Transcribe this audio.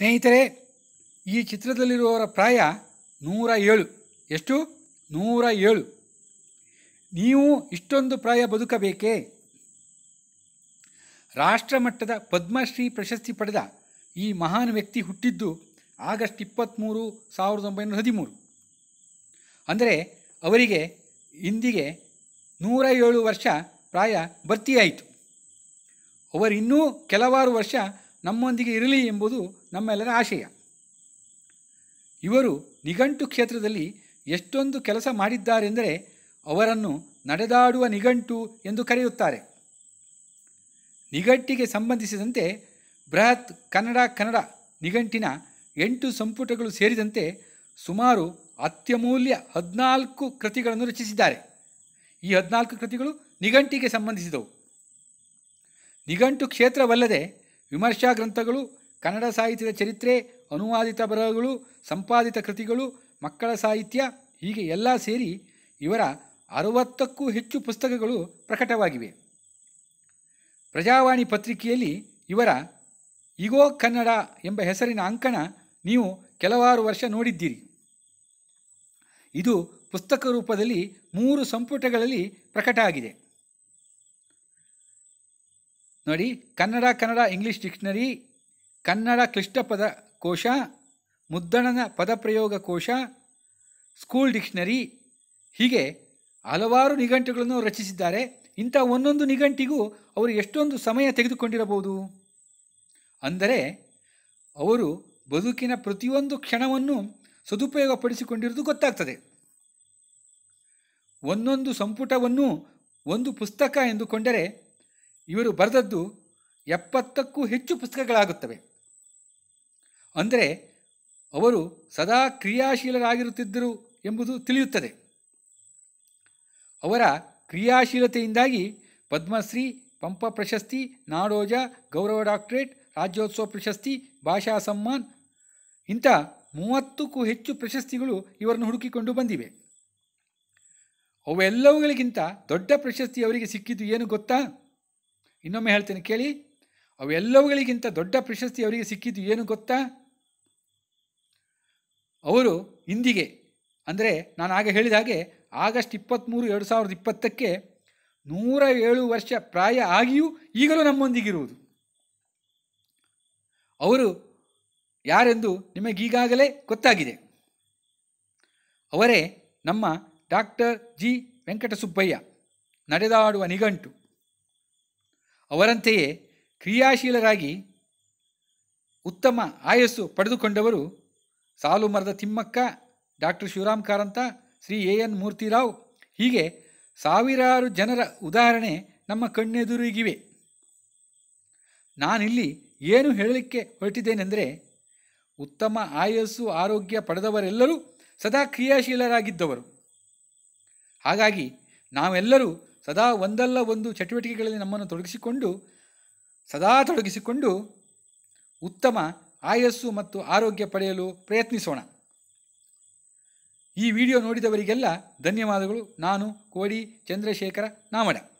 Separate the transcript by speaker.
Speaker 1: ಸ್ನೇಹಿತರೆ ಈ ಚಿತ್ರದಲ್ಲಿರುವವರ ಪ್ರಾಯ ನೂರ ಏಳು ಎಷ್ಟು ನೂರ ಏಳು ನೀವು ಇಷ್ಟೊಂದು ಪ್ರಾಯ ಬದುಕಬೇಕೇ ರಾಷ್ಟ್ರಮಟ್ಟದ ಪದ್ಮಶ್ರೀ ಪ್ರಶಸ್ತಿ ಪಡೆದ ಈ ಮಹಾನ್ ವ್ಯಕ್ತಿ ಹುಟ್ಟಿದ್ದು ಆಗಸ್ಟ್ ಇಪ್ಪತ್ತ್ಮೂರು ಸಾವಿರದ ಒಂಬೈನೂರ ಹದಿಮೂರು ಅಂದರೆ ಅವರಿಗೆ ಇಂದಿಗೆ ನೂರ ಏಳು ವರ್ಷ ಪ್ರಾಯ ಭರ್ತಿಯಾಯಿತು ಅವರಿನ್ನೂ ಕೆಲವಾರು ವರ್ಷ ನಮ್ಮೊಂದಿಗೆ ಇರಲಿ ಎಂಬುದು ನಮ್ಮೆಲ್ಲರ ಆಶಯ ಇವರು ನಿಘಂಟು ಕ್ಷೇತ್ರದಲ್ಲಿ ಎಷ್ಟೊಂದು ಕೆಲಸ ಮಾಡಿದ್ದಾರೆಂದರೆ ಅವರನ್ನು ನಡೆದಾಡುವ ನಿಘಂಟು ಎಂದು ಕರೆಯುತ್ತಾರೆ ನಿಘಂಟಿಗೆ ಸಂಬಂಧಿಸಿದಂತೆ ಬೃಹತ್ ಕನ್ನಡ ಕನ್ನಡ ನಿಘಂಟಿನ ಎಂಟು ಸಂಪುಟಗಳು ಸೇರಿದಂತೆ ಸುಮಾರು ಅತ್ಯಮೂಲ್ಯ ಹದಿನಾಲ್ಕು ಕೃತಿಗಳನ್ನು ರಚಿಸಿದ್ದಾರೆ ಈ ಹದಿನಾಲ್ಕು ಕೃತಿಗಳು ನಿಘಂಟಿಗೆ ಸಂಬಂಧಿಸಿದವು ನಿಘಂಟು ಕ್ಷೇತ್ರವಲ್ಲದೆ ವಿಮರ್ಶಾ ಗ್ರಂಥಗಳು ಕನ್ನಡ ಸಾಹಿತ್ಯದ ಚರಿತ್ರೆ ಅನುವಾದಿತ ಬರಹಗಳು ಸಂಪಾದಿತ ಕೃತಿಗಳು ಮಕ್ಕಳ ಸಾಹಿತ್ಯ ಹೀಗೆ ಎಲ್ಲ ಸೇರಿ ಇವರ ಅರವತ್ತಕ್ಕೂ ಹೆಚ್ಚು ಪುಸ್ತಕಗಳು ಪ್ರಕಟವಾಗಿವೆ ಪ್ರಜಾವಾಣಿ ಪತ್ರಿಕೆಯಲ್ಲಿ ಇವರ ಇಗೋ ಕನ್ನಡ ಎಂಬ ಹೆಸರಿನ ಅಂಕಣ ನೀವು ಕೆಲವಾರು ವರ್ಷ ನೋಡಿದ್ದೀರಿ ಇದು ಪುಸ್ತಕ ರೂಪದಲ್ಲಿ ಮೂರು ಸಂಪುಟಗಳಲ್ಲಿ ಪ್ರಕಟ ಆಗಿದೆ ನೋಡಿ ಕನ್ನಡ ಕನ್ನಡ ಇಂಗ್ಲೀಷ್ ಡಿಕ್ಷನರಿ ಕನ್ನಡ ಕ್ಲಿಷ್ಟ ಪದ ಕೋಶ ಮುದ್ದಣನ ಪದಪ್ರಯೋಗ ಕೋಶ ಸ್ಕೂಲ್ ಡಿಕ್ಷನರಿ ಹೀಗೆ ಹಲವಾರು ನಿಘಂಟುಗಳನ್ನು ರಚಿಸಿದ್ದಾರೆ ಇಂಥ ಒಂದೊಂದು ನಿಘಂಟಿಗೂ ಅವರು ಎಷ್ಟೊಂದು ಸಮಯ ತೆಗೆದುಕೊಂಡಿರಬಹುದು ಅಂದರೆ ಅವರು ಬದುಕಿನ ಪ್ರತಿಯೊಂದು ಕ್ಷಣವನ್ನು ಸದುಪಯೋಗಪಡಿಸಿಕೊಂಡಿರುವುದು ಗೊತ್ತಾಗ್ತದೆ ಒಂದೊಂದು ಸಂಪುಟವನ್ನು ಒಂದು ಪುಸ್ತಕ ಎಂದುಕೊಂಡರೆ ಇವರು ಬರೆದದ್ದು ಎಪ್ಪತ್ತಕ್ಕೂ ಹೆಚ್ಚು ಪುಸ್ತಕಗಳಾಗುತ್ತವೆ ಅಂದರೆ ಅವರು ಸದಾ ಕ್ರಿಯಾಶೀಲರಾಗಿರುತ್ತಿದ್ದರು ಎಂಬುದು ತಿಳಿಯುತ್ತದೆ ಅವರ ಕ್ರಿಯಾಶೀಲತೆಯಿಂದಾಗಿ ಪದ್ಮಶ್ರೀ ಪಂಪ ಪ್ರಶಸ್ತಿ ನಾಡೋಜ ಗೌರವ ಡಾಕ್ಟರೇಟ್ ರಾಜ್ಯೋತ್ಸವ ಪ್ರಶಸ್ತಿ ಭಾಷಾ ಸಮ್ಮಾನ್ ಇಂಥ ಮೂವತ್ತಕ್ಕೂ ಹೆಚ್ಚು ಪ್ರಶಸ್ತಿಗಳು ಇವರನ್ನು ಹುಡುಕಿಕೊಂಡು ಬಂದಿವೆ ಅವೆಲ್ಲವುಗಳಿಗಿಂತ ದೊಡ್ಡ ಪ್ರಶಸ್ತಿ ಅವರಿಗೆ ಸಿಕ್ಕಿದ್ದು ಏನು ಗೊತ್ತಾ ಇನ್ನೊಮ್ಮೆ ಹೇಳ್ತೇನೆ ಕೇಳಿ ಅವೆಲ್ಲವುಗಳಿಗಿಂತ ದೊಡ್ಡ ಪ್ರಶಸ್ತಿ ಅವರಿಗೆ ಸಿಕ್ಕಿದ್ದು ಏನು ಗೊತ್ತಾ ಅವರು ಇಂದಿಗೆ ಅಂದರೆ ನಾನು ಆಗ ಹೇಳಿದ ಹಾಗೆ ಆಗಸ್ಟ್ ಇಪ್ಪತ್ತ್ಮೂರು ಎರಡು ಸಾವಿರದ ಇಪ್ಪತ್ತಕ್ಕೆ ನೂರ ಏಳು ವರ್ಷ ಪ್ರಾಯ ಆಗಿಯೂ ಈಗಲೂ ನಮ್ಮೊಂದಿಗಿರುವುದು ಅವರು ಯಾರೆಂದು ನಿಮಗೀಗಾಗಲೇ ಗೊತ್ತಾಗಿದೆ ಅವರೇ ನಮ್ಮ ಡಾಕ್ಟರ್ ಜಿ ವೆಂಕಟಸುಬ್ಬಯ್ಯ ನಡೆದಾಡುವ ನಿಘಂಟು ಅವರಂತೆಯೇ ಕ್ರಿಯಾಶೀಲರಾಗಿ ಉತ್ತಮ ಆಯಸ್ಸು ಪಡೆದುಕೊಂಡವರು ಸಾಲು ಮರದ Thimmakka doctor Shivaram Karanth Shri A N Murthy Rao ಹೀಗೆ ಸಾವಿರಾರು ಜನರ ಉದಾಹರಣೆ ನಮ್ಮ ಕಣ್ಣೆದುರಿಗಿವೆ ನಾನಿಲ್ಲಿ ಏನು ಹೇಳಲಿಕ್ಕೆ ಹೊರಟಿದ್ದೇನೆಂದರೆ ಉತ್ತಮ ಆಯಸ್ಸು ಆರೋಗ್ಯ ಪಡೆದವರೆಲ್ಲರೂ ಸದಾ ಕ್ರಿಯಾಶೀಲರಾಗಿದ್ದವರು ಹಾಗಾಗಿ ನಾವೆಲ್ಲರೂ ಸದಾ ಒಂದಲ್ಲ ಒಂದು ಚಟುವಟಿಕೆಗಳಲ್ಲಿ ನಮ್ಮನ್ನು ತೊಡಗಿಸಿಕೊಂಡು ಸದಾ ತೊಡಗಿಸಿಕೊಂಡು ಉತ್ತಮ ಆಯಸ್ಸು ಮತ್ತು ಆರೋಗ್ಯ ಪಡೆಯಲು ಪ್ರಯತ್ನಿಸೋಣ ಈ ವಿಡಿಯೋ ನೋಡಿದವರಿಗೆಲ್ಲ ಧನ್ಯವಾದಗಳು ನಾನು ಕೋಡಿ ಚಂದ್ರಶೇಖರ ನಾಮಡ